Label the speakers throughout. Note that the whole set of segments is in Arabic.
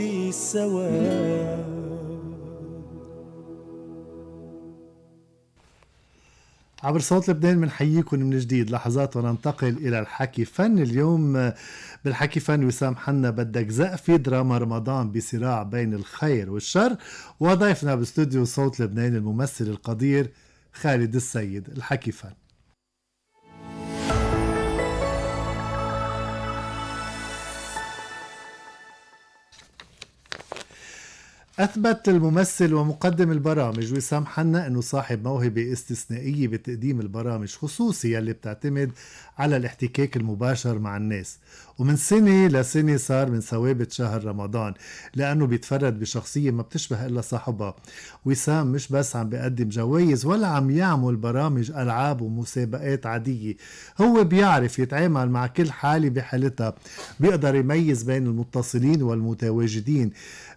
Speaker 1: وجهي سوا عبر صوت لبنان بنحييكم من, من جديد لحظات وننتقل الى الحكي فن اليوم بالحكي فن وسام حنا بدك زقفي دراما رمضان بصراع بين الخير والشر وضيفنا باستوديو صوت لبنان الممثل القدير خالد السيد الحكي فن أثبت الممثل ومقدم البرامج وسام حنا أنه صاحب موهبة استثنائية بتقديم البرامج خصوصي يلي بتعتمد على الاحتكاك المباشر مع الناس ومن سنة لسنة صار من ثوابت شهر رمضان لأنه بيتفرد بشخصية ما بتشبه إلا صاحبها وسام مش بس عم بيقدم جوائز ولا عم يعمل برامج ألعاب ومسابقات عادية هو بيعرف يتعامل مع كل حالة بحالتها بيقدر يميز بين المتصلين والمتواجدين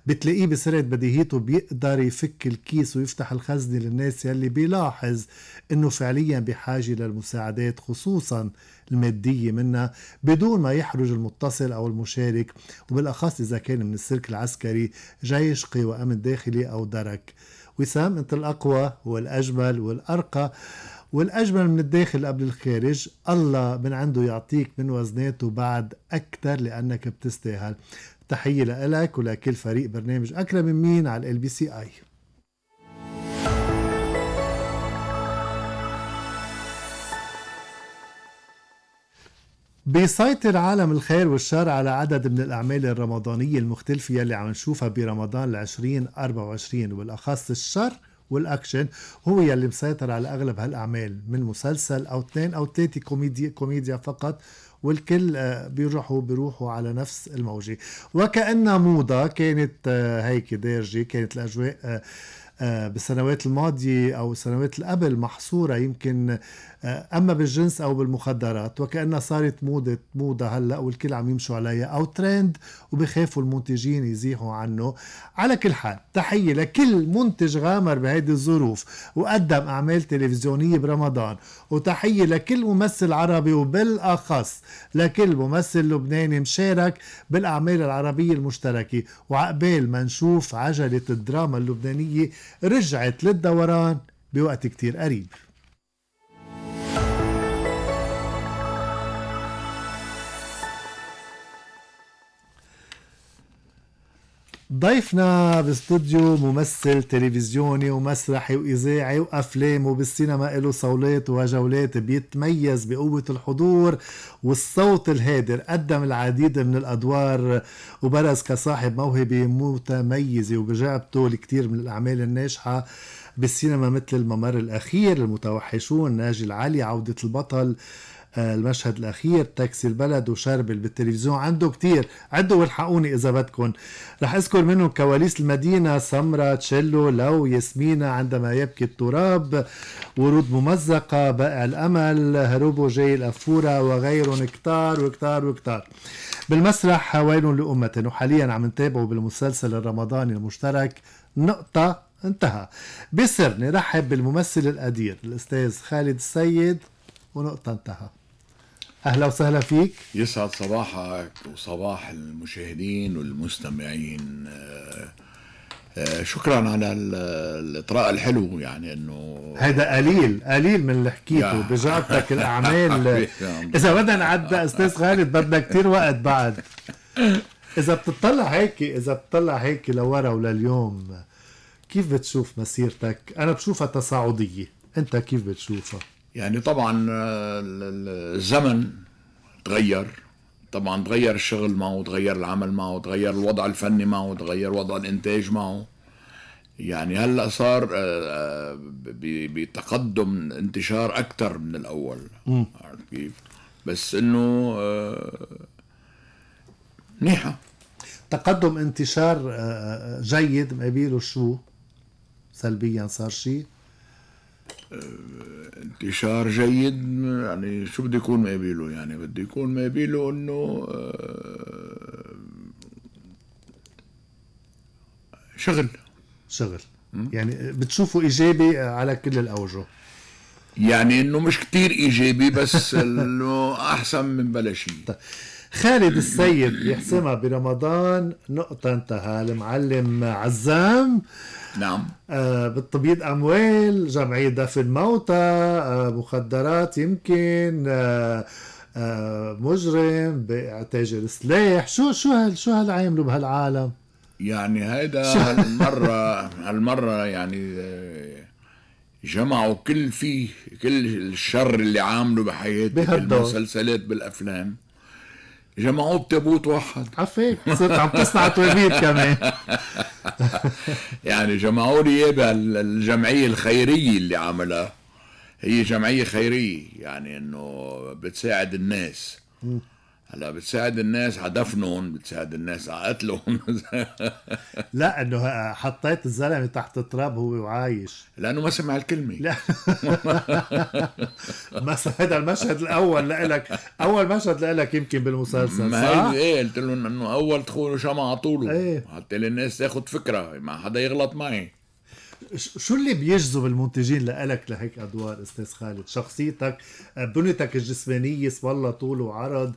Speaker 1: بتلاقيه بسرعة بديهيته بيقدر يفك الكيس ويفتح الخزنة للناس يلي بيلاحظ انه فعليا بحاجة للمساعدات خصوصا المادية منها بدون ما يحرج المتصل أو المشارك وبالأخص إذا كان من السلك العسكري جيش قوى أمن داخلي أو درك وسام أنت الأقوى والأجمل والأرقى والأجمل من الداخل قبل الخارج الله من عنده يعطيك من وزناته بعد أكثر لأنك بتستاهل تحية لك ولكل فريق برنامج أكرم من مين على ال بي سي آي بيسيطر عالم الخير والشر على عدد من الأعمال الرمضانية المختلفة اللي عم نشوفها برمضان وعشرين والأخص الشر والاكشن هو يلي مسيطر على اغلب هالاعمال من مسلسل او اثنين او ثلاثه كوميديا كوميديا فقط والكل آه، بيروحوا بيروحوا على نفس الموجه وكانها موضه كانت آه، هيك دارجه كانت الاجواء آه، بالسنوات الماضية أو السنوات اللي قبل محصورة يمكن آه، اما بالجنس او بالمخدرات وكانها صارت موضه موضه هلا والكل عم يمشوا عليها او ترند وبخافوا المنتجين يزيحوا عنه على كل حال تحيه لكل منتج غامر بهيدي الظروف وقدم اعمال تلفزيونيه برمضان وتحيه لكل ممثل عربي وبالاخص لكل ممثل لبناني مشارك بالاعمال العربيه المشتركه وعقبال ما نشوف عجله الدراما اللبنانيه رجعت للدوران بوقت كتير قريب ضيفنا باستوديو ممثل تلفزيوني ومسرحي واذاعي وافلام وبالسينما له صولات وجولات بيتميز بقوه الحضور والصوت الهادر قدم العديد من الادوار وبرز كصاحب موهبه متميزه وبجعبته الكثير من الاعمال الناجحه بالسينما مثل الممر الاخير المتوحشون ناجي العلي عوده البطل المشهد الاخير تاكسي البلد وشربل بالتلفزيون عنده كتير عدوا والحقوني اذا بدكم رح اذكر منهم كواليس المدينه سمره تشيلو لو ياسمينة عندما يبكي التراب ورود ممزقه بائع الامل هروبو جاي الافوره وغيرهم كتار وكتار وكتار بالمسرح ويل لامه وحاليا عم نتابعه بالمسلسل الرمضاني المشترك نقطه انتهى بسر نرحب بالممثل القدير الاستاذ خالد السيد ونقطه انتهى اهلا وسهلا
Speaker 2: فيك يسعد صباحك وصباح المشاهدين والمستمعين آه، آه، شكرا على الاطراء الحلو يعني انه
Speaker 1: هذا قليل قليل من اللي حكيته بجاتك الاعمال اذا بدنا نعدى استاذ خالد بدنا كثير وقت بعد اذا بتطلع هيك اذا بتطلع هيك لورا ولليوم كيف بتشوف مسيرتك انا بشوفها تصاعديه انت كيف بتشوفها
Speaker 2: يعني طبعا آه، الزمن تغير طبعا تغير الشغل معه تغير العمل معه تغير الوضع الفني معه تغير وضع الانتاج معه يعني هلا صار آه، آه، بتقدم انتشار اكثر من الاول عرفت كيف بس انه
Speaker 1: منيحه تقدم انتشار جيد ما بيلو شو سلبيا صار شيء
Speaker 2: انتشار جيد يعني شو بده يكون مقابله يعني بده يكون مقابله انه آه،
Speaker 1: شغل شغل يعني بتشوفه ايجابي على كل الاوجه يعني انه مش كتير ايجابي بس انه احسن من بلا شيء طيب. خالد السيد يحسمها برمضان نقطة انتهى المعلم عزام نعم آه بالطبيب أموال جمعية دفن موتى آه مخدرات يمكن آه آه مجرم تاجر سلاح شو شو هل شو عاملوا بهالعالم
Speaker 2: يعني هيدا هالمرة هالمرة يعني آه، جمعوا كل فيه كل الشر اللي عامله بحياتي بالمسلسلات بالافلام جمعوه بتابوت واحد عفيك صرت عم تصنع توابيت كمان يعني جمعوا لي اياه الجمعيه الخيريه اللي عملها هي جمعيه خيريه يعني انه بتساعد الناس هلا بتساعد الناس على دفنهم بتساعد الناس على قتلهم
Speaker 1: لا انه حطيت الزلمه تحت التراب هو وعايش لانه ما سمع الكلمه لا بس هذا المشهد الاول لك اول مشهد لك يمكن بالمسلسل ما صح؟
Speaker 2: ايه قلت لهم انه اول دخول شمع على طوله ايه؟ حتى الناس تاخذ فكره ما حدا يغلط معي
Speaker 1: شو اللي بيجذب المنتجين لإلك لهيك ادوار استاذ خالد شخصيتك بنيتك الجسمانيه والله طول وعرض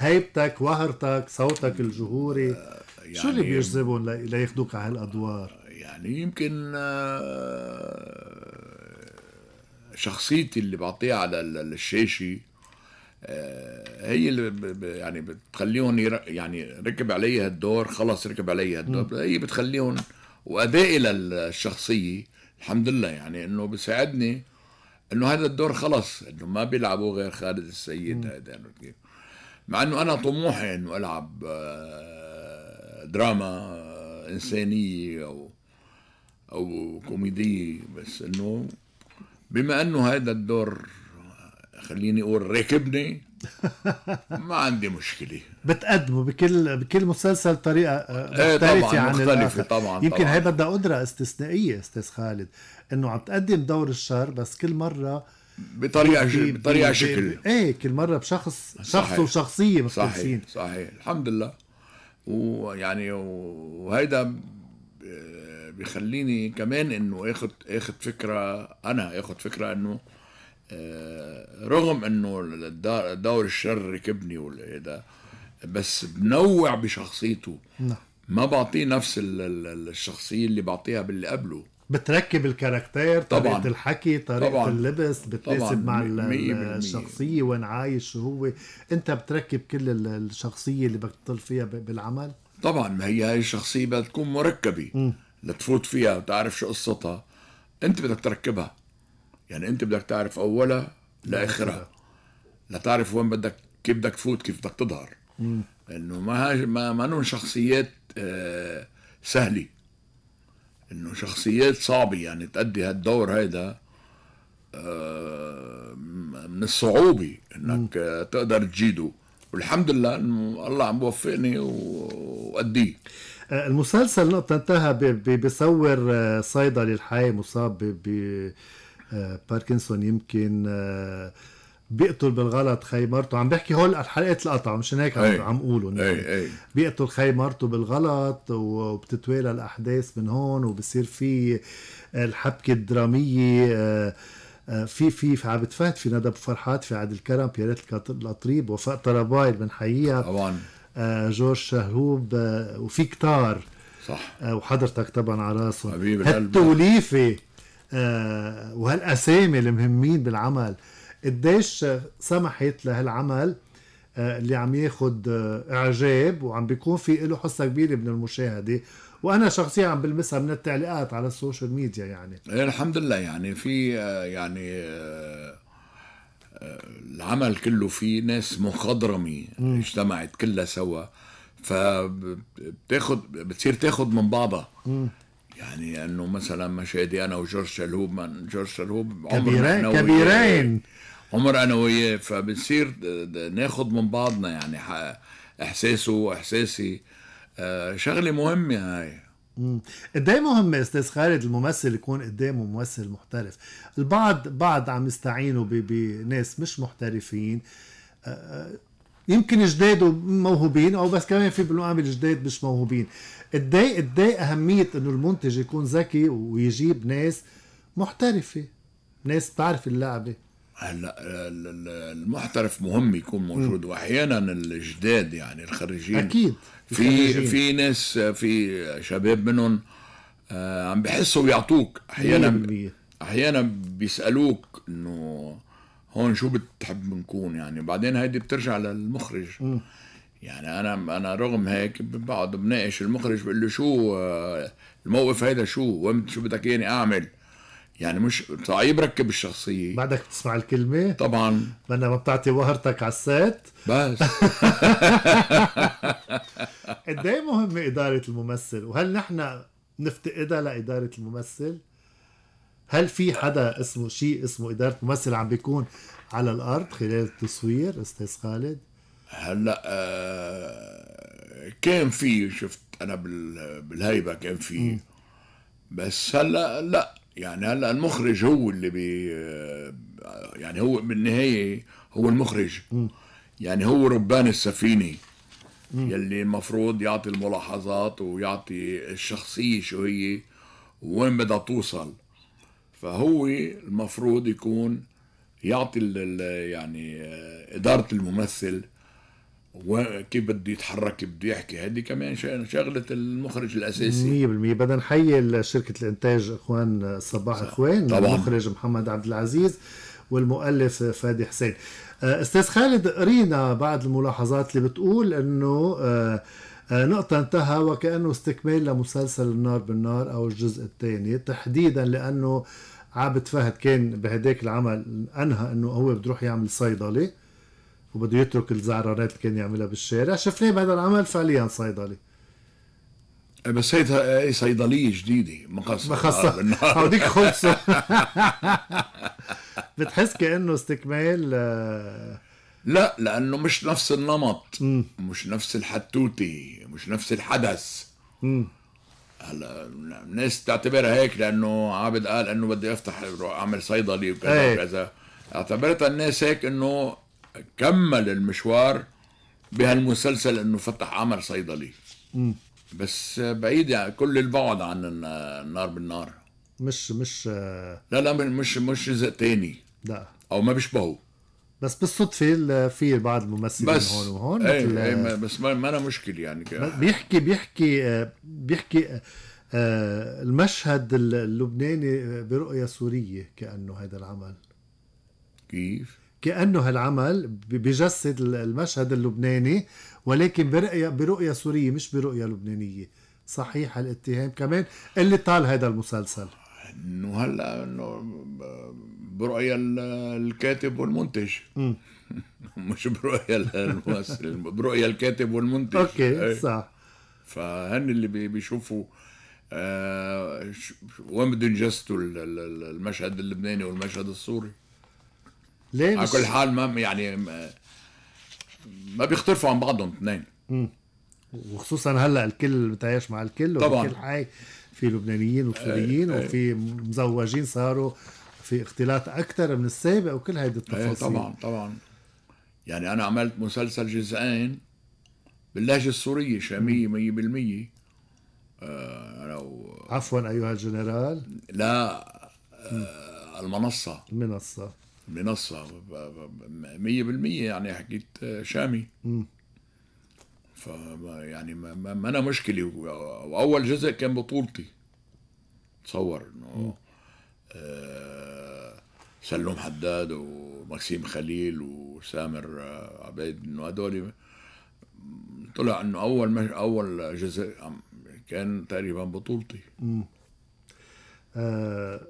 Speaker 1: هيبتك وهرتك صوتك الجهوري يعني شو اللي يعني بيجذبهم لياخذوك على هالادوار؟ آه،
Speaker 2: يعني يمكن آه، شخصيتي اللي بعطيها على الشاشه هي اللي يعني بتخليهم يعني ركب علي هالدور خلص ركب علي هالدور هي بتخليهم وادائي للشخصيه الحمد لله يعني انه بيساعدني انه هذا الدور خلص انه ما بيلعبوا غير خالد السيد هذا يعني مع انه انا طموحي انه العب آه، دراما آه، انسانيه او او كوميديه بس انه بما انه هذا الدور خليني اقول راكبني ما عندي مشكله
Speaker 1: بتقدمه بكل بكل مسلسل طريقه آه، إيه، مختلفه ايه طبعاً عن مختلفه طبعا يمكن هي بدها قدره استثنائيه استاذ خالد انه عم تقدم دور الشر بس كل مره بطريقه ج... بطريقه شكل ايه كل مره بشخص شخص وشخصيه مختلفين
Speaker 2: صحيح صحيح الحمد لله ويعني وهيدا آه، بخليني كمان انه اخذ اخذ فكره انا اخذ فكره انه آه، رغم انه الدور الشر ركبني ولا بس بنوع بشخصيته نعم ما بعطيه نفس الشخصيه اللي بعطيها باللي قبله
Speaker 1: بتركب الكاركتير طبعا طريقه الحكي طريقه طبعا اللبس بتناسب مع الشخصيه وين عايش هو انت بتركب كل الشخصيه اللي بدك تطل فيها بالعمل
Speaker 2: طبعا ما هي هاي الشخصيه بدها تكون مركبه م. لتفوت فيها وتعرف شو قصتها انت بدك تركبها يعني انت بدك تعرف اولها لاخرها لتعرف وين بدك كيف بدك تفوت كيف بدك تظهر انه ما ما ما شخصيات آه، سهله انه شخصيات صعبه يعني تأدي هالدور هيدا آه، من الصعوبه انك تقدر تجيده والحمد لله انه الله عم بوفقني
Speaker 1: واديه آه، المسلسل نقطة انتهى بيصور آه، صيدلي الحي مصاب ب باركنسون يمكن بيقتل بالغلط خي مرته عم بحكي هول الحلقات القطع مشان هيك عم, عم قولوا يعني بيقتل خي مرته بالغلط وبتتوالى الاحداث من هون وبصير في الحبكه الدراميه آه، آه، في في عم بتفات في ندى فرحات في عادل كرم في ريت القطريب وفاء طربايل بنحييها طبعا آه، جورج شهوب وفي كتار صح وحضرتك طبعا على راسهم هالتوليفه وهالاسامي المهمين بالعمل قديش سمحت لهالعمل آه، اللي عم ياخد آه، اعجاب وعم بيكون في له حصه كبيره من المشاهده وانا شخصيا عم بلمسها من التعليقات على السوشيال ميديا يعني إيه، الحمد
Speaker 2: لله يعني في آه، يعني العمل كله في ناس مخضرمه اجتمعت كلها سوا فبتاخد بتصير تاخد من بعضها يعني انه مثلا مشاهدي انا وجورج شلهوب جورج شلهوب كبيرين كبيرين عمر انا وياه فبنصير ناخد من بعضنا يعني احساسه واحساسي آه، شغله
Speaker 1: مهمه هاي قد ايه مهم استاذ خالد الممثل يكون قدامه ممثل محترف البعض بعض عم يستعينوا بناس مش محترفين آه، آه، يمكن جداد موهوبين او بس كمان في بالمقابل جداد مش موهوبين قد ايه قد ايه اهميه انه المنتج يكون ذكي ويجيب ناس محترفه ناس بتعرف اللعبه
Speaker 2: هلا المحترف مهم يكون موجود واحيانا الجداد يعني الخريجين اكيد في في ناس في شباب منهم آه، عم بحسوا بيعطوك احيانا احيانا بيسالوك انه هون شو بتحب نكون يعني بعدين هيدي بترجع للمخرج يعني انا انا رغم هيك بقعد بناقش المخرج بقول له شو آه، الموقف هيدا شو وين شو بدك اياني اعمل يعني مش
Speaker 1: صعيب ركب الشخصيه بعدك بتسمع الكلمه طبعا بدنا ما بتعطي وهرتك على السات بس قد ايه مهمه اداره الممثل وهل نحن نفتقدها لاداره الممثل هل في حدا اسمه شيء اسمه اداره ممثل عم بيكون على الارض خلال التصوير استاذ خالد
Speaker 2: هلا آه كان في شفت انا بالهيبه كان في بس هلا لا يعني هلا المخرج هو اللي بي يعني هو بالنهايه هو المخرج يعني هو ربان السفينه يلي المفروض يعطي الملاحظات ويعطي الشخصيه شو هي وين بدها توصل فهو المفروض يكون يعطي يعني آه، اداره الممثل وكيف بده يتحرك كيف بده يحكي هذه كمان شغله المخرج الاساسي
Speaker 1: 100% بدنا نحيي شركه الانتاج اخوان صباح اخوان طبعا المخرج محمد عبد العزيز والمؤلف فادي حسين آه، استاذ خالد قرينا بعض الملاحظات اللي بتقول انه آه، آه، نقطة انتهى وكأنه استكمال لمسلسل النار بالنار أو الجزء الثاني تحديدا لأنه عابد فهد كان بهداك العمل أنهى أنه هو بده يروح يعمل صيدلة وبده يترك الزعرانات اللي كان يعملها بالشارع شفناه بهذا العمل فعليا صيدلي إيه، بس هي إيه، صيدليه جديده مخصصه مخصصه آه، هوديك خلصوا بتحس كانه استكمال آه، لا
Speaker 2: لانه مش نفس النمط م. مش نفس الحتوته مش نفس الحدث هلا الناس تعتبرها هيك لانه عابد قال انه بدي افتح اعمل صيدلي وكذا إيه. وكذا اعتبرتها الناس هيك انه كمل المشوار بهالمسلسل انه فتح عمل صيدلي م. بس بعيد يعني كل البعد عن النار بالنار
Speaker 1: مش مش لا لا مش مش جزء تاني لا او ما بيشبهوا بس بالصدفه في بعض الممثلين بس هون وهون ايه مثل ايه
Speaker 2: بس ما, ما انا مشكل يعني بيحكي
Speaker 1: بيحكي بيحكي آه، المشهد اللبناني برؤيه سوريه كانه هذا العمل كيف كأنه هالعمل بجسد المشهد اللبناني ولكن برؤية, برؤية سورية مش برؤية لبنانية صحيح الاتهام كمان اللي طال هذا المسلسل انه هلا انه
Speaker 2: برؤية الكاتب والمنتج مش برؤية الممثل برؤية الكاتب والمنتج اوكي إيه. صح فهن اللي بيشوفوا آه وين بده المشهد اللبناني والمشهد السوري ليه على كل حال ما يعني ما بيختلفوا عن بعضهم اثنين
Speaker 1: وخصوصا هلا الكل بتعيش مع الكل طبعا وكل حي في لبنانيين وسوريين إيه،, ايه وفي مزوجين صاروا في اختلاط اكثر من السابق وكل هيدي إيه، التفاصيل ايه طبعا طبعا يعني
Speaker 2: انا عملت مسلسل جزئين باللهجه السوريه شاميه 100% آه، انا و... عفوا ايها الجنرال لا آه المنصه المنصه منصه مية بالمية يعني حكيت آه، شامي ف يعني ما, ما انا مشكلة واول جزء كان بطولتي تصور انه آه، سلوم حداد ومكسيم خليل وسامر آه، عبيد انه هدول طلع انه اول مش اول جزء كان تقريبا بطولتي
Speaker 1: آه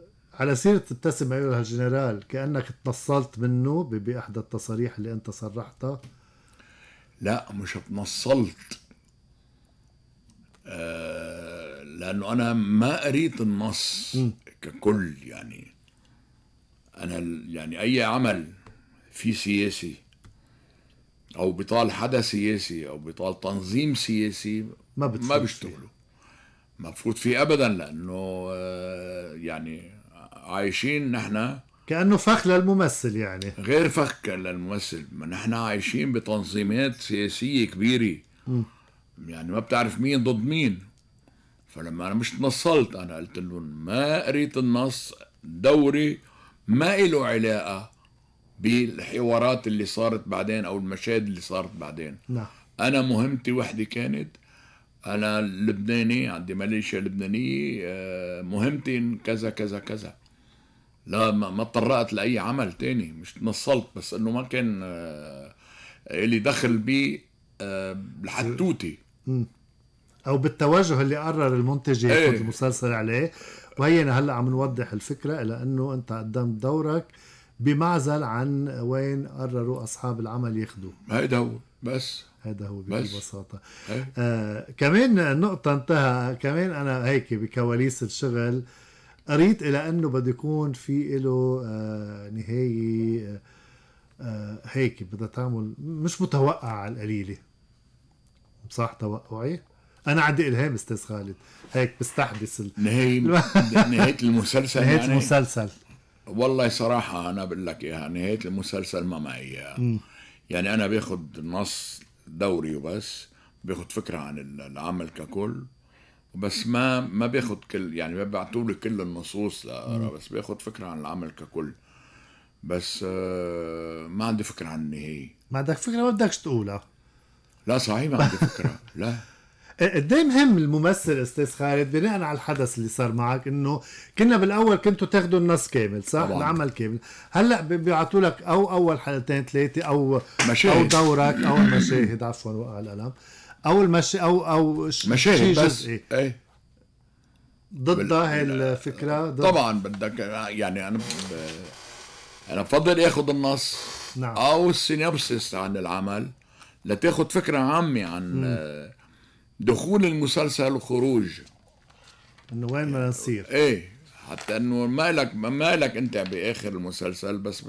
Speaker 1: على سيرة ابتسم أيها الجنرال كأنك تنصلت منه بإحدى التصاريح اللي أنت صرحتها
Speaker 2: لا مش اتنصلت آه لأنه أنا ما قريت النص م. ككل يعني أنا يعني أي عمل في سياسي أو بطال حدا سياسي أو بطال تنظيم سياسي ما, ما بيشتغلوا مفروض فيه أبدا لأنه آه يعني عايشين نحن
Speaker 1: كانه فخ للممثل يعني
Speaker 2: غير فخ للممثل ما نحن عايشين بتنظيمات سياسيه كبيره م. يعني ما بتعرف مين ضد مين فلما انا مش تنصلت انا قلت لهم ما قريت النص دوري ما له علاقه بالحوارات اللي صارت بعدين او المشاهد اللي صارت بعدين نعم. انا مهمتي وحده كانت انا لبناني عندي ماليشيا لبنانيه آه، مهمتي كذا كذا كذا لا ما تطرقت لاي عمل تاني مش تنصلت بس انه ما كان آه، اللي دخل بي آه، الحتوتي
Speaker 1: او بالتوجه اللي قرر المنتج ياخذ ايه. المسلسل عليه وهينا هلا عم نوضح الفكره الى انه انت قدمت دورك بمعزل عن وين قرروا اصحاب العمل ياخذوه هيدا هو بس هذا هو بكل بساطه إيه. آه كمان نقطه انتهى كمان انا هيك بكواليس الشغل آه قريت الى انه بده يكون في له آه، نهايه آه، آه، هيك بدها تعمل مش متوقع على القليله صح توقعي؟ انا عندي الهام استاذ خالد هيك بستحدث ال... نهاية نهاية المسلسل نهاية يعني؟ المسلسل
Speaker 2: والله صراحة أنا بقول لك إياها نهاية المسلسل ما معي إياها يعني أنا باخذ نص دوري وبس باخذ فكرة عن العمل ككل بس ما ما بياخذ كل يعني ما بيعطوا لي كل النصوص لاقرا بس بياخذ فكره عن العمل ككل بس آه، ما عندي فكره عن النهايه
Speaker 1: ما عندك فكره ما بدك تقولها آه. لا صحيح ما عندي فكره لا قد مهم الممثل استاذ خالد بناء على الحدث اللي صار معك انه كنا بالاول كنتوا تاخذوا النص كامل صح طبعاً. العمل كامل هلا بيعطوا لك او اول حلقتين ثلاثه او مشاهد. او دورك او مشاهد عفوا وقع القلم او المش او او مشاهد بس ايه ضد هاي الفكره ضد طبعا بدك يعني انا
Speaker 2: انا بفضل اخذ النص نعم. او السينابسيس عن العمل لتاخذ فكره عامه عن دخول المسلسل وخروج انه وين بدنا نصير ايه حتى انه ما ما لك انت باخر المسلسل بس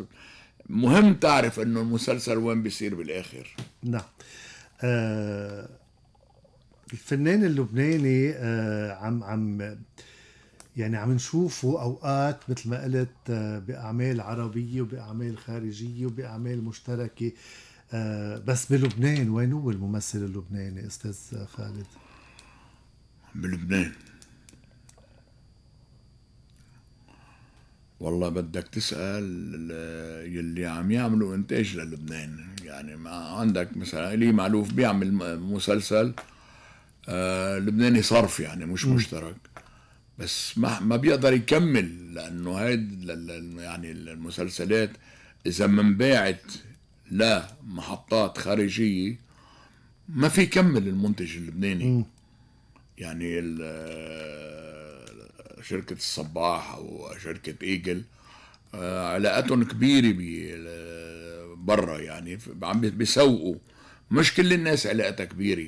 Speaker 2: مهم تعرف انه المسلسل وين بيصير بالاخر
Speaker 1: نعم آه الفنان اللبناني آه، عم عم يعني عم نشوفه اوقات مثل ما قلت آه، باعمال عربيه وباعمال خارجيه وباعمال مشتركه آه، بس بلبنان وين هو الممثل اللبناني استاذ خالد؟
Speaker 2: بلبنان والله بدك تسأل يلي عم يعملوا إنتاج للبنان يعني ما عندك مثلا لي معلوف بيعمل مسلسل آه، لبناني صرف يعني مش م. مشترك بس ما ما بيقدر يكمل لانه هيد يعني المسلسلات اذا ما انباعت لمحطات خارجيه ما في يكمل المنتج اللبناني م. يعني آه، شركة الصباح أو شركة إيجل آه، علاقتهم كبيرة برا يعني عم بيسوقوا مش كل الناس علاقتها كبيره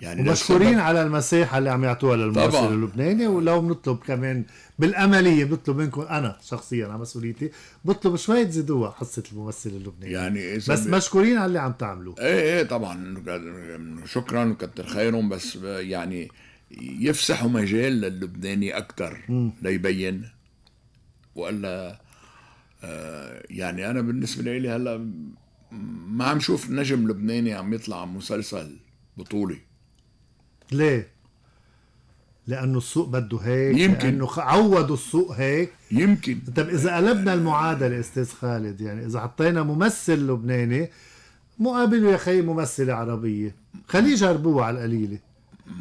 Speaker 2: يعني ومشكورين على
Speaker 1: المساحه اللي عم يعطوها للممثل اللبناني ولو بنطلب كمان بالامليه بطلب منكم انا شخصيا على مسؤوليتي بطلب شوي تزيدوها حصه الممثل اللبناني يعني بس مشكورين على اللي عم تعملوه ايه
Speaker 2: ايه طبعا شكرا وكتر خيرهم بس يعني يفسحوا مجال للبناني اكثر ليبين والا آه يعني انا بالنسبه لي هلا ما عم شوف نجم لبناني عم يطلع مسلسل بطولي ليه؟
Speaker 1: لانه السوق بده هيك يمكن لانه عودوا السوق هيك يمكن طب اذا قلبنا المعادله استاذ خالد يعني اذا حطينا ممثل لبناني مقابله يا خي ممثله عربيه خليه يجربوها على القليله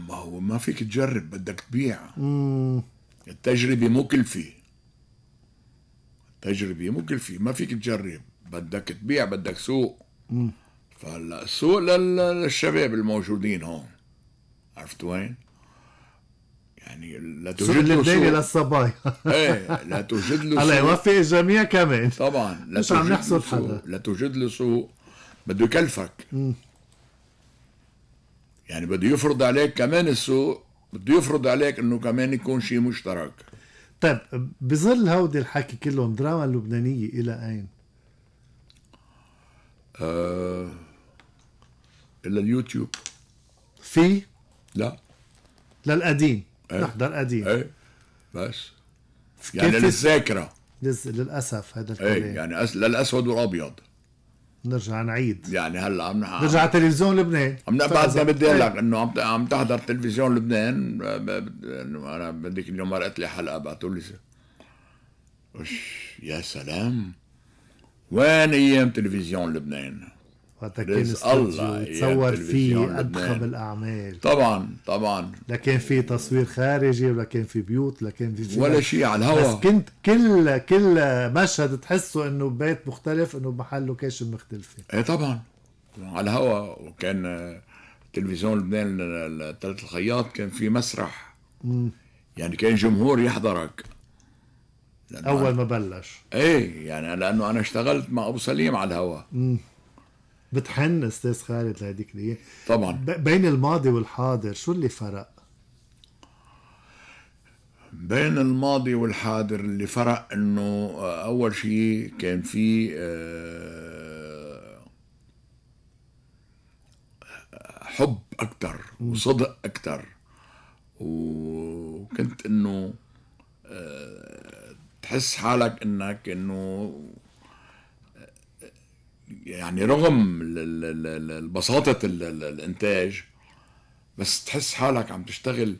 Speaker 1: ما هو ما فيك تجرب بدك تبيع مم. التجربه مكلفه
Speaker 2: التجربه مكلفه ما فيك تجرب بدك تبيع بدك سوق فهلا السوق للشباب الموجودين هون عرفت وين؟ يعني لا توجد له الدنيا
Speaker 1: للصبايا ايه لا توجد له الله يوفق
Speaker 2: الجميع كمان طبعا لا مش عم نحصل حدا لا توجد له سوق بده يكلفك يعني بده يفرض عليك كمان السوق بده يفرض عليك انه كمان يكون شيء مشترك
Speaker 1: طيب بظل هودي الحكي كله دراما اللبنانيه الى اين؟
Speaker 2: آه الى اليوتيوب في لا للقديم إيه. نحضر نعم، قديم ايه بس يعني للذاكره
Speaker 1: لز... للاسف هذا إيه، الكلام ايه
Speaker 2: يعني أس... للاسود والابيض نرجع نعيد يعني هلا عم نح... نرجع على
Speaker 1: تلفزيون لبنان عم ما بدي اقول لك إيه.
Speaker 2: انه عم عم تحضر تلفزيون لبنان ب... ب... انا بديك اليوم مرقت لي حلقه بعثوا لي يا سلام وين ايام تلفزيون لبنان وقتها كان تصور فيه اضخم الاعمال طبعا طبعا
Speaker 1: لا كان في تصوير خارجي ولا كان في بيوت ولا كان في ولا شيء على الهواء بس كنت كل كل مشهد تحسه انه ببيت مختلف انه بمحل لوكيشن مختلفه ايه طبعا
Speaker 2: على الهواء وكان تلفزيون لبنان ثلاث الخياط كان في مسرح م. يعني كان جمهور يحضرك اول ما بلش ايه يعني لانه انا اشتغلت مع ابو سليم على الهواء
Speaker 1: بتحن استاذ خالد لهديك الايام طبعا بين الماضي والحاضر شو اللي فرق؟
Speaker 2: بين الماضي والحاضر اللي فرق انه آه، اول شيء كان في آه، حب اكثر وصدق اكثر وكنت انه آه، تحس حالك انك انه يعني رغم بساطة الانتاج بس تحس حالك عم تشتغل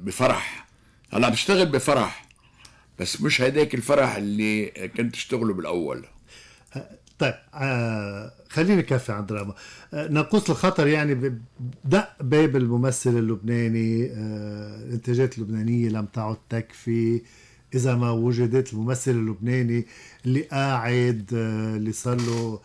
Speaker 2: بفرح هلا عم تشتغل بفرح بس مش هداك الفرح اللي كنت تشتغله بالاول
Speaker 1: طيب آه، خليني خلينا نكفي عن دراما آه، ناقوس الخطر يعني دق باب الممثل اللبناني آه، الانتاجات اللبنانيه لم تعد تكفي اذا ما وجدت الممثل اللبناني اللي قاعد آه، اللي صار له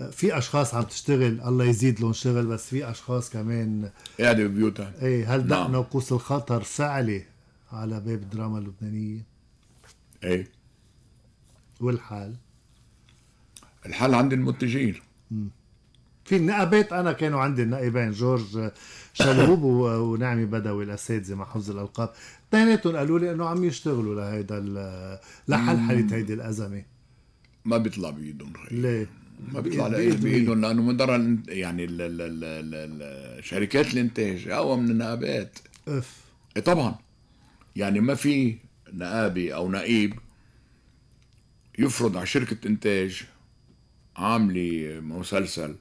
Speaker 1: آه، في اشخاص عم تشتغل الله يزيد لهم شغل بس في اشخاص كمان
Speaker 2: آه، قاعده ببيوتها ايه هل دقنا نعم.
Speaker 1: وقوس الخطر فعلي على باب الدراما اللبنانيه؟ ايه والحال؟ الحال عند المنتجين في النقابات انا كانوا عندي النقيبين جورج شلهوب ونعمي بدوي الاساتذه مع حفظ الالقاب اثنيناتهم قالوا لي انه عم يشتغلوا لهيدا لحلحله هيدي الازمه ما بيطلع بايدهم ليه؟ ما بيطلع إيه، بايدهم
Speaker 2: لانه من ضرر يعني شركات الانتاج اقوى من النقابات اف إيه طبعا يعني ما في نقابي او نقيب يفرض على شركه انتاج عامله مسلسل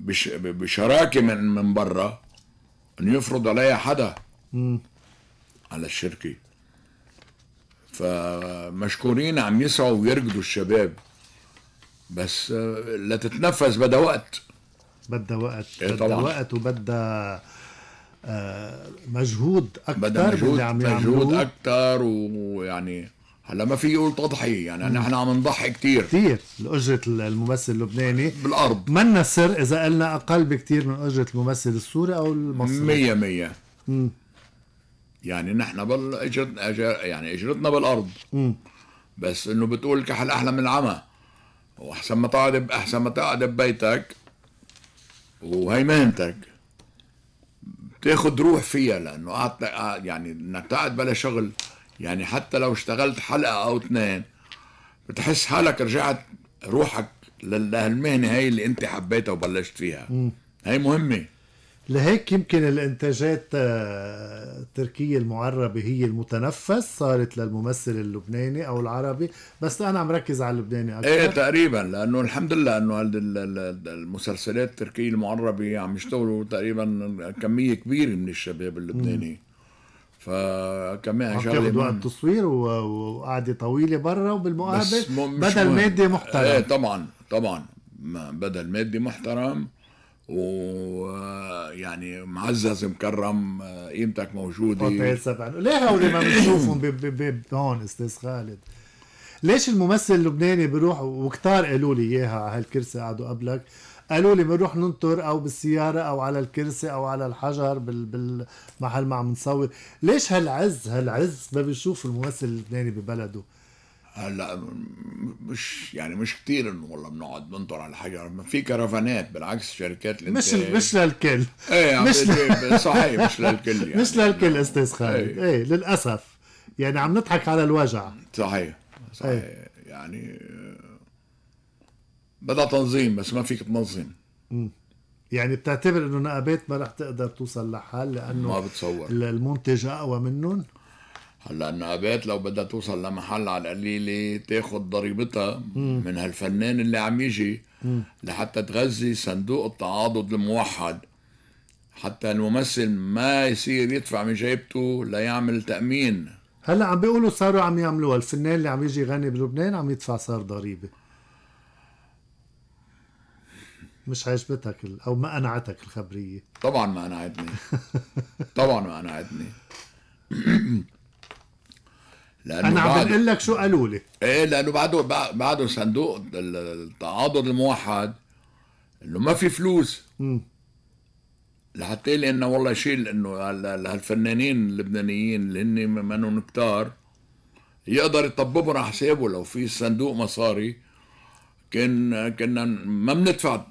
Speaker 2: بش بشراكه من من برا انه يفرض علي حدا مم. على الشركه فمشكورين عم يسعوا ويرقدوا الشباب بس لتتنفس بدها وقت
Speaker 1: بدها وقت إيه بدها وقت وبدها آه، مجهود اكثر بدا مجهود, مجهود
Speaker 2: اكثر ويعني هلا ما في يقول تضحيه يعني نحن عم نضحي كثير
Speaker 1: كثير اجره الممثل اللبناني بالارض منا سر اذا قلنا اقل بكثير من اجره الممثل السوري او المصري
Speaker 2: 100% يعني نحن بال اجرتنا يعني اجرتنا بالارض مم. بس انه بتقول الكحل احلى من العمى واحسن ما تقعد احسن ما تقعد ببيتك وهي مهنتك بتاخذ روح فيها لانه قعدت يعني انك تقعد بلا شغل يعني حتى لو اشتغلت حلقة أو اثنين بتحس حالك رجعت روحك لهالمهنة هاي اللي أنت حبيتها وبلشت فيها هاي
Speaker 1: مهمة لهيك يمكن الانتاجات آه، التركية المعربة هي المتنفس صارت للممثل اللبناني او العربي بس انا عم ركز على اللبناني اكثر ايه
Speaker 2: تقريبا لانه الحمد لله انه المسلسلات التركية المعربة عم يشتغلوا تقريبا كمية كبيرة من الشباب اللبناني فكمان شغله وقت
Speaker 1: تصوير وقعده طويله برا وبالمقابل بدل مادي محترم ايه
Speaker 2: طبعا طبعا بدل مادي محترم ويعني آه، معزز مكرم آه، قيمتك موجوده ليه هول ما بنشوفهم
Speaker 1: هون استاذ خالد ليش الممثل اللبناني بيروح وكتار قالوا لي اياها على هالكرسي قعدوا قبلك قالوا لي بنروح ننطر او بالسياره او على الكرسي او على الحجر بالمحل ما عم نصور ليش هالعز هالعز ما بنشوف الممثل اللبناني ببلده هلا
Speaker 2: مش يعني مش كثير انه والله بنقعد بنطر على الحجر ما في كرفانات بالعكس شركات الانتاج مش مش
Speaker 1: للكل ايه مش ل... إيه، صحيح مش للكل يعني مش للكل استاذ إيه. خالد ايه. ايه للاسف يعني عم نضحك على الوجع صحيح صحيح
Speaker 2: ايه. يعني بدها تنظيم بس ما فيك تنظم
Speaker 1: يعني بتعتبر انه نقابات ما رح تقدر توصل لحل لانه ما بتصور المنتج اقوى منهم
Speaker 2: هلا النقابات لو بدها توصل لمحل على القليله تاخذ ضريبتها من هالفنان اللي عم يجي لحتى تغذي صندوق التعاضد الموحد حتى الممثل ما يصير يدفع من جيبته ليعمل تامين
Speaker 1: هلا عم بيقولوا صاروا عم يعملوها الفنان اللي عم يجي يغني بلبنان عم يدفع صار ضريبه مش عجبتك او ما قنعتك الخبريه
Speaker 2: طبعا ما قنعتني طبعا ما قنعتني لانه انا عم بقول لك شو قالوا لي ايه لانه بعده بعده صندوق التعاضد الموحد انه ما في فلوس لحتى لي انه والله شيل انه هالفنانين اللبنانيين اللي هن منهم كتار يقدر يطببهم على حسابه لو في صندوق مصاري كان كنا ما بندفع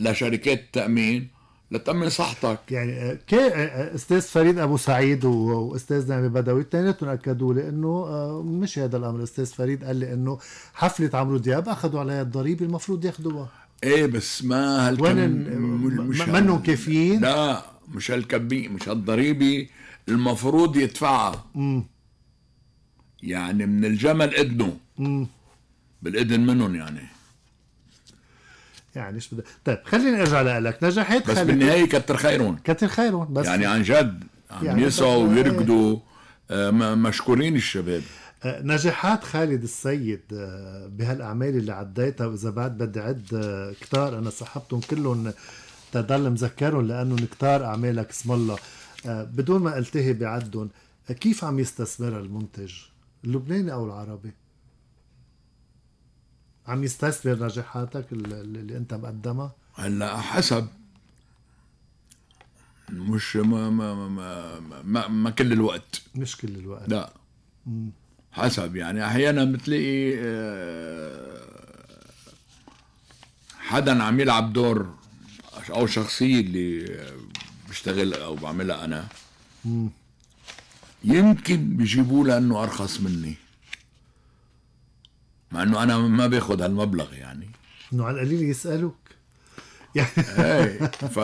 Speaker 2: لشركات التامين لتامن صحتك يعني
Speaker 1: آه، آه، آه، استاذ فريد ابو سعيد واستاذ نعمه بدوي اثنيناتهم اكدوا لي انه مش هذا الامر استاذ فريد قال لي انه حفله عمرو دياب اخذوا عليها الضريبه المفروض ياخذوها
Speaker 2: ايه بس ما هل وين منهم كافيين لا مش هالكبي مش هالضريبه المفروض يدفعها يعني من الجمل اذنه بالإذن منهم يعني يعني ايش بدي طيب خليني ارجع لك نجحت بس بالنهايه كتر خيرهم
Speaker 1: كتر خيرهم بس
Speaker 2: يعني عن جد عم يعني يسعوا ويرقدوا آه، مشكورين الشباب
Speaker 1: آه، نجاحات خالد السيد آه، بهالاعمال اللي عديتها واذا بعد بدي عد كتار انا سحبتهم كلهم تضل مذكرهم لانهم كتار اعمالك اسم الله بدون ما التهي بعدهم كيف عم يستثمرها المنتج اللبناني او العربي؟ عم يستثمر نجاحاتك اللي انت مقدمها
Speaker 2: هلا حسب مش ما ما ما, ما, ما كل الوقت
Speaker 1: مش كل الوقت لا مم.
Speaker 2: حسب يعني احيانا بتلاقي آه، حدا عم يلعب دور او شخصيه اللي بشتغل او بعملها انا مم. يمكن بيجيبوا لانه ارخص مني مع انه انا ما باخذ هالمبلغ يعني
Speaker 1: انه على القليل يسالوك يعني ايه ف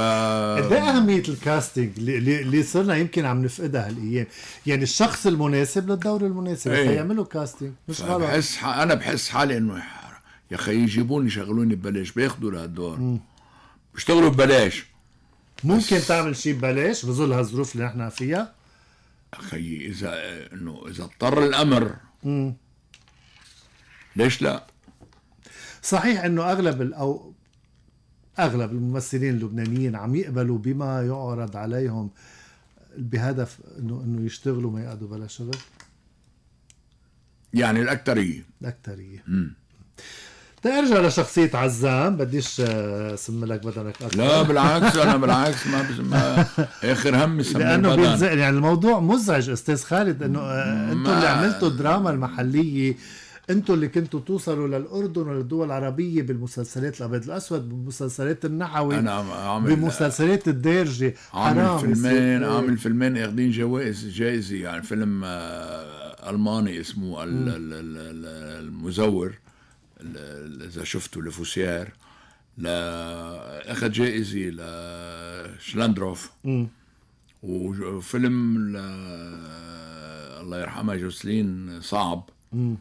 Speaker 1: قد إيه اهميه الكاستنج اللي, اللي صرنا يمكن عم نفقدها هالايام يعني الشخص المناسب للدور المناسب ايه. يعملوا كاستنج مش غلط بحس
Speaker 2: ح... انا بحس حالي انه يا اخي يجيبوني يشغلوني ببلاش
Speaker 1: بياخذوا لهالدور بيشتغلوا ببلاش ممكن بس... تعمل شيء ببلاش بظل هالظروف اللي نحن فيها اخي اذا انه اذا اضطر الامر مم. ليش لا صحيح انه اغلب او اغلب الممثلين اللبنانيين عم يقبلوا بما يعرض عليهم بهدف انه انه يشتغلوا ما يقعدوا بلا شغل
Speaker 2: يعني الاكثريه الاكثريه
Speaker 1: بدي ارجع لشخصيه عزام بديش آه، اسم لك بدنك اكثر لا بالعكس انا بالعكس ما, ما اخر همي سمي لانه بينزعل يعني الموضوع مزعج استاذ خالد انه آه، انتم اللي عملتوا الدراما المحليه انتوا اللي كنتوا توصلوا للاردن وللدول العربيه بالمسلسلات الابيض الاسود بمسلسلات النحوي انا عامل بمسلسلات الدارجه عامل فيلمين عامل
Speaker 2: فيلمين اخذين جوائز جائزه يعني فيلم آه، الماني اسمه المزور اذا شفتوا لفوسيار لا اخذ جائزه لشلاندروف وفيلم الله يرحمها جوسلين صعب مم.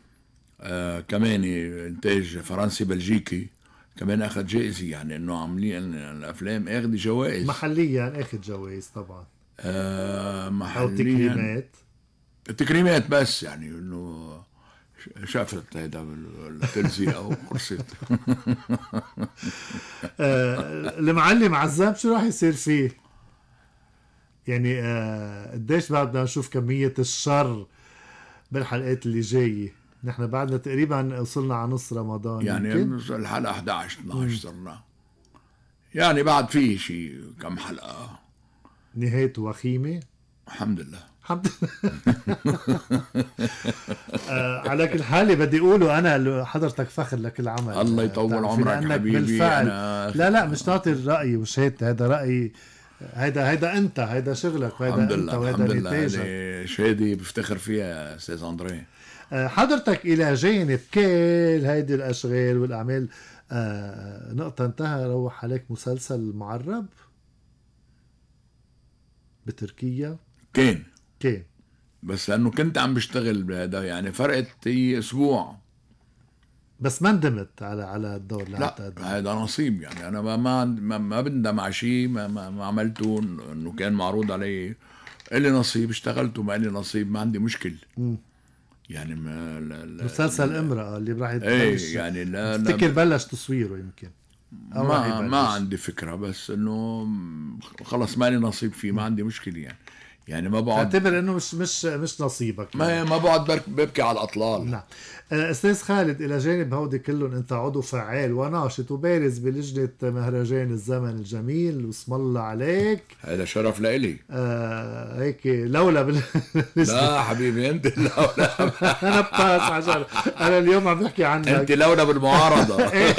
Speaker 2: آه كمان انتاج فرنسي بلجيكي كمان اخذ جائزه يعني انه عاملين الافلام اخذ جوائز
Speaker 1: محليا اخذ جوائز طبعا
Speaker 2: آه محليا او تكريمات التكريمات بس يعني انه شافت هيدا بالتلزيق او قرصت
Speaker 1: آه، المعلم عزام شو راح يصير فيه؟ يعني آه، قديش آه نشوف كميه الشر بالحلقات اللي جايه نحن بعدنا تقريبا وصلنا على نص رمضان يعني الحلقه 11 12 صرنا
Speaker 2: يعني بعد في شيء كم حلقه
Speaker 1: نهايته وخيمه الحمد لله الحمد لله آه، على كل حال بدي اقوله انا حضرتك فخر لك العمل الله يطول عمرك حبيبي بالفعل أنا... لا لا مش ناطر رايي وشهادتي هذا رايي هيدا هيدا انت هيدا شغلك وهيدا انت وهيدا نتاجك الحمد لله يعني
Speaker 2: شهاده بفتخر فيها استاذ اندريه
Speaker 1: آه، حضرتك إلى جانب كل هيدي الأشغال والأعمال آه، نقطة انتهى روح عليك مسلسل معرب بتركيا
Speaker 2: كان كان بس لأنه كنت عم بشتغل بهذا يعني فرقت هي أسبوع
Speaker 1: بس ما ندمت على على الدور اللي
Speaker 2: لا هذا نصيب يعني انا ما ما ما بندم على شيء ما, ما, ما عملته انه كان معروض علي الي نصيب اشتغلته ما الي نصيب ما عندي مشكله يعني ما لا
Speaker 1: لا مسلسل امرأة اللي راح ايه يعني لا تفتكر بلش تصويره يمكن ما ما
Speaker 2: عندي فكرة بس انه خلص مالي نصيب فيه ما عندي مشكلة يعني يعني ما بقعد
Speaker 1: اعتبر انه مش مش مش نصيبك ما يعني. ما
Speaker 2: بقعد ببكي على الاطلال
Speaker 1: نعم آه، استاذ خالد الى جانب هودي كلهم انت عضو فعال وناشط وبارز بلجنه مهرجان الزمن الجميل واسم الله عليك
Speaker 2: هذا شرف لإلي
Speaker 1: آه هيك لولا بال... لا حبيبي انت لولا انا بطاس عشان انا اليوم عم بحكي عنك انت لولا بالمعارضه إيه.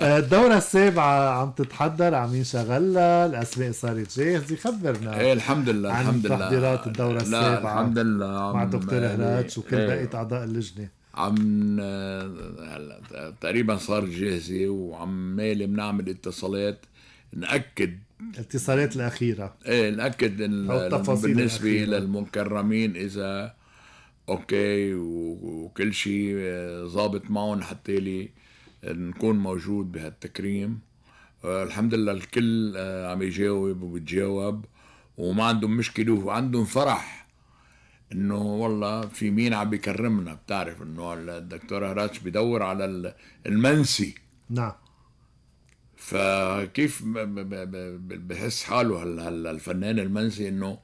Speaker 1: آه، الدوره السابعه عم تتحضر عم ينشغلها الاسماء صارت جاهزه خبرنا إيه، الحمد لله عن الحمد لله تحضيرات الدورة السابعة الحمد لله مع دكتور يعني هراتش وكل إيه. بقية أعضاء اللجنة
Speaker 2: عم هلا آه، تقريبا صارت جاهزة وعمالي بنعمل اتصالات نأكد
Speaker 1: الاتصالات الأخيرة
Speaker 2: ايه نأكد بالنسبة الأخيرة. للمكرمين إذا أوكي وكل شيء آه، ظابط معهم حتى لي نكون موجود بهالتكريم آه، الحمد لله الكل عم يجاوب وبتجاوب وما عندهم مشكله وعندهم فرح انه والله في مين عم بيكرمنا بتعرف انه الدكتور هراتش بدور على المنسي نعم فكيف بحس حاله هلا الفنان المنسي انه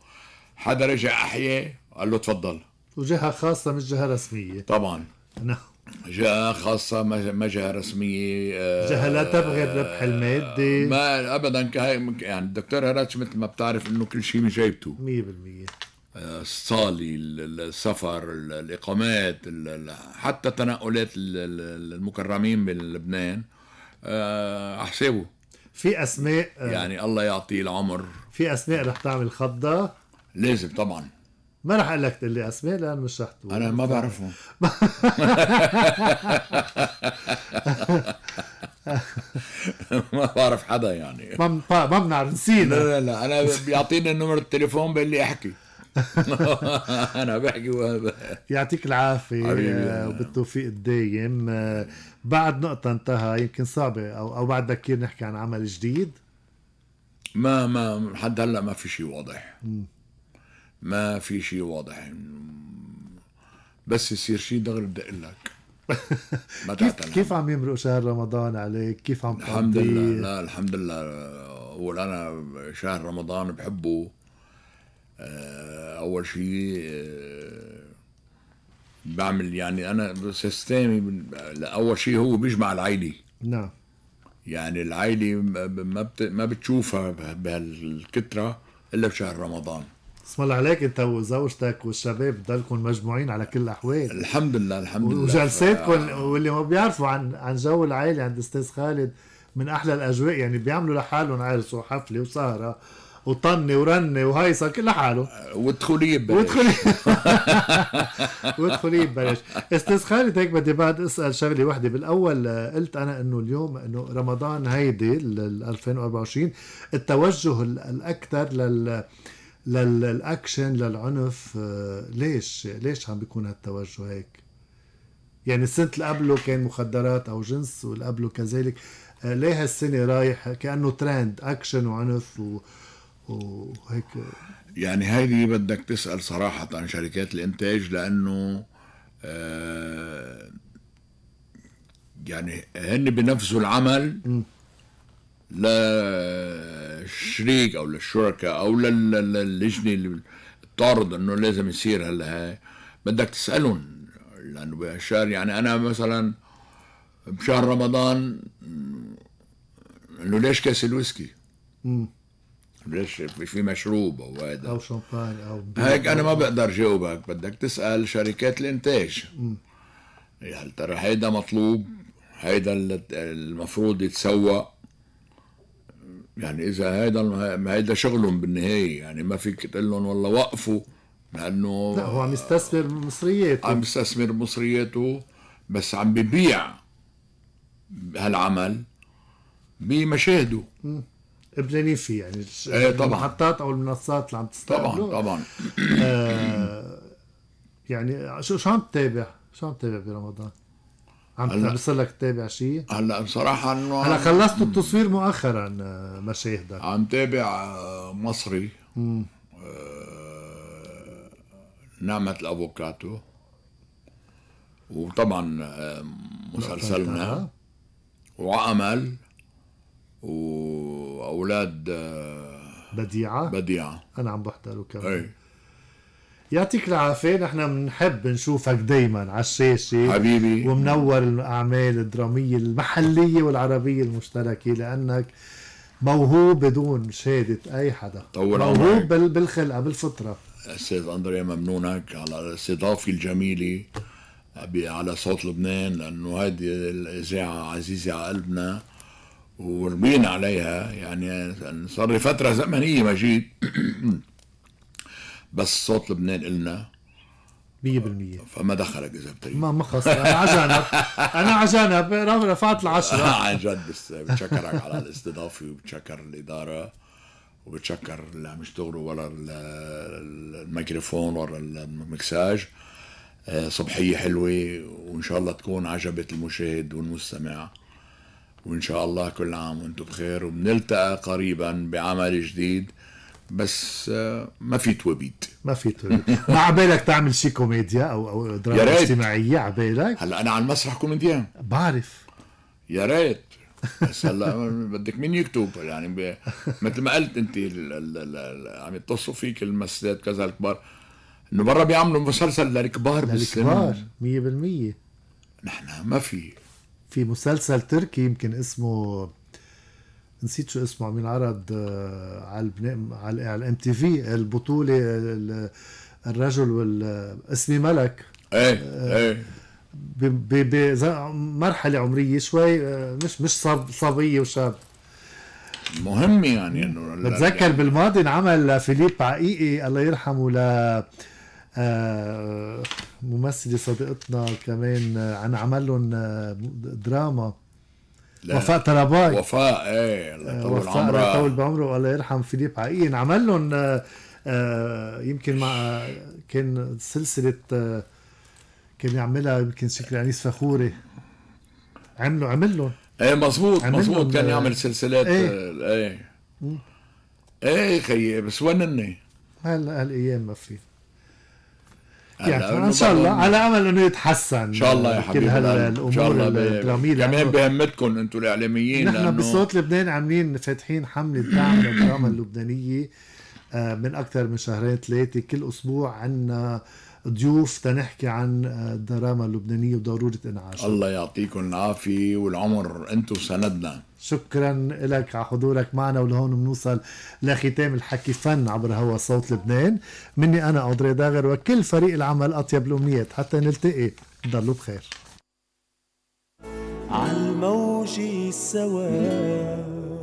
Speaker 2: حدا رجع احيا قال له تفضل
Speaker 1: وجهه خاصه مش جهه رسميه طبعا نعم
Speaker 2: جاء خاصة ما جهة رسمية آه، جهة لا تبغي آه، الربح
Speaker 1: المادي
Speaker 2: ما ابدا كهي يعني الدكتور هراتش مثل ما بتعرف انه كل شيء من جيبته 100% آه، الصالي السفر الاقامات حتى تنقلات المكرمين من لبنان
Speaker 1: أحسابه في اسماء يعني الله يعطيه العمر في اسماء رح تعمل خضه لازم طبعا ما رح اقول لك تقول لي اسماء لان مش رح تقول انا ما بعرفهم ما بعرف حدا يعني ما ما بنعرف نسينا لا لا لا انا بيعطيني
Speaker 2: نمر التليفون بيقول لي احكي انا بحكي
Speaker 1: يعطيك العافيه وبالتوفيق الدايم بعد نقطه انتهى يمكن صعبه او او بعد بكير نحكي عن عمل جديد
Speaker 2: ما ما لحد هلا ما في شيء واضح ما في شيء واضح بس يصير شيء دغري اقول لك
Speaker 1: ما كيف, كيف عم يمرق شهر رمضان عليك؟ كيف عم الحمد لله لا
Speaker 2: الحمد لله اول انا شهر رمضان بحبه آه، اول شيء آه، بعمل يعني انا سيستمي اول شيء هو بيجمع العائله نعم يعني العائله ما ما بتشوفها بهالكتره الا بشهر رمضان
Speaker 1: اسم الله عليك انت وزوجتك والشباب ضلكم مجموعين على كل الاحوال الحمد لله الحمد لله وجلساتكم آه. واللي ما بيعرفوا عن عن جو العائله عند استاذ خالد من احلى الاجواء يعني بيعملوا لحالهم عرس وحفله وسهره وطني ورنه وهيصه كل لحاله آه، وادخلي ببلاش وادخلي وادخلي ببلاش استاذ خالد هيك بدي بعد اسال شغله وحده بالاول قلت انا انه اليوم انه رمضان هيدي ال 2024 التوجه الاكثر لل للاكشن للعنف آه، ليش ليش عم بيكون هالتوجه هيك يعني السنه اللي قبله كان مخدرات او جنس واللي قبله كذلك آه، ليه هالسنه رايح كانه ترند اكشن وعنف و... وهيك
Speaker 2: يعني هيدي بدك تسال صراحه عن شركات الانتاج لانه آه، يعني هن بنفسوا العمل ل للشريك او للشركاء او للجنه اللي بتعرض انه لازم يصير هلا هاي بدك تسالهم لانه بهالشهر يعني انا مثلا بشهر رمضان انه ليش كاس الويسكي؟ امم ليش في مشروب او هذا او شامبان او هيك انا ما بقدر جاوبك بدك تسال شركات الانتاج هل ترى هيدا مطلوب هيدا المفروض يتسوق يعني اذا هيدا ما هيدا شغلهم بالنهايه يعني ما فيك تقول لهم والله وقفوا لانه لا هو عم يستثمر بمصرياته عم يستثمر بمصرياته بس عم ببيع هالعمل
Speaker 1: بمشاهده لبناني فيه يعني ايه طبعا المحطات او المنصات اللي عم تستقبله طبعا طبعا آه يعني شو شو عم تتابع؟ شو عم تتابع برمضان؟ عم هلا بصير لك تتابع شيء؟ هلا بصراحة انه هلا خلصت
Speaker 2: التصوير مؤخرا مشاهدك عم تابع آه، مصري آه، نعمة الافوكاتو وطبعا آه، مسلسلنا وعمل واولاد بديعة بديعة
Speaker 1: انا عم بحضره كمان يعطيك العافية نحن بنحب نشوفك دايما على الشاشة حبيبي ومنور الأعمال الدرامية المحلية والعربية المشتركة لأنك موهوب بدون شهادة أي حدا طول موهوب عمرك. بالخلقة بالفطرة
Speaker 2: أستاذ أندريا ممنونك على الاستضافة الجميلة على صوت لبنان لأنه هذه الإذاعة عزيزة على قلبنا وربينا عليها يعني صار لي فترة زمنية ما جيت بس صوت لبنان إلنا 100% فما دخلك اذا بتريد
Speaker 1: ما ما خص انا على جنب انا على جنب رفعت العشرة عن جد بس بتشكرك على
Speaker 2: الاستضافه وبتشكر الاداره وبتشكر اللي عم يشتغلوا ورا الميكروفون ورا المكساج آه، صبحيه حلوه وان شاء الله تكون عجبت المشاهد والمستمع وان شاء الله كل عام وانتم بخير وبنلتقى قريبا بعمل جديد بس آه، ما في توابيت
Speaker 1: ما في توابيت ما عبالك تعمل شي كوميديا او او دراما اجتماعيه عبالك هلا انا على المسرح كوميديان بعرف يا ريت بس هلا
Speaker 2: بدك مين يكتب يعني ب... مثل ما قلت انت ال... ال... ال... عم يتصلوا فيك المسلات كذا الكبار انه برا بيعملوا مسلسل للكبار للكبار
Speaker 1: 100% نحن ما في في مسلسل تركي يمكن اسمه نسيت شو اسمه عم ينعرض آه، على البناء على الام تي في البطوله الرجل وال اسمي ملك ايه آه، ايه بمرحله عمريه شوي آه، مش مش صب صبيه وشاب
Speaker 2: مهم يعني انه بتذكر
Speaker 1: يعني. بالماضي انعمل فيليب عقيقي الله يرحمه ل ممثله صديقتنا كمان عن عمل لهم دراما وفاء تراباي
Speaker 2: وفاء ايه
Speaker 1: الله يطول عمره الله يطول بعمره والله يرحم فيليب حقيقي انعمل لهم آه، آه، يمكن مع كان سلسله آه، كان يعملها يمكن شكل انيس فخوري عملوا عمل لهم ايه مزبوط مزبوط كان يعمل سلسلات ايه
Speaker 2: ايه, ايه خيي بس وين
Speaker 1: هلا هالايام ما في يعني ان شاء الله على امل انه يتحسن
Speaker 2: ان شاء الله يا حبيبي كل هالامور الدراميه كمان بهمتكم انتم الاعلاميين نحن بصوت
Speaker 1: لبنان عاملين فاتحين حمله دعم للدراما اللبنانيه آه، من اكثر من شهرين ثلاثه كل اسبوع عندنا ضيوف تنحكي عن الدراما اللبنانية وضرورة إنعاشها
Speaker 2: الله يعطيكم العافية والعمر أنتم سندنا
Speaker 1: شكرا لك على حضورك معنا ولهون بنوصل لختام الحكي فن عبر هوا صوت لبنان مني أنا أودري داغر وكل فريق العمل أطيب الأمنيات حتى نلتقي ضلوا بخير على الموج السواد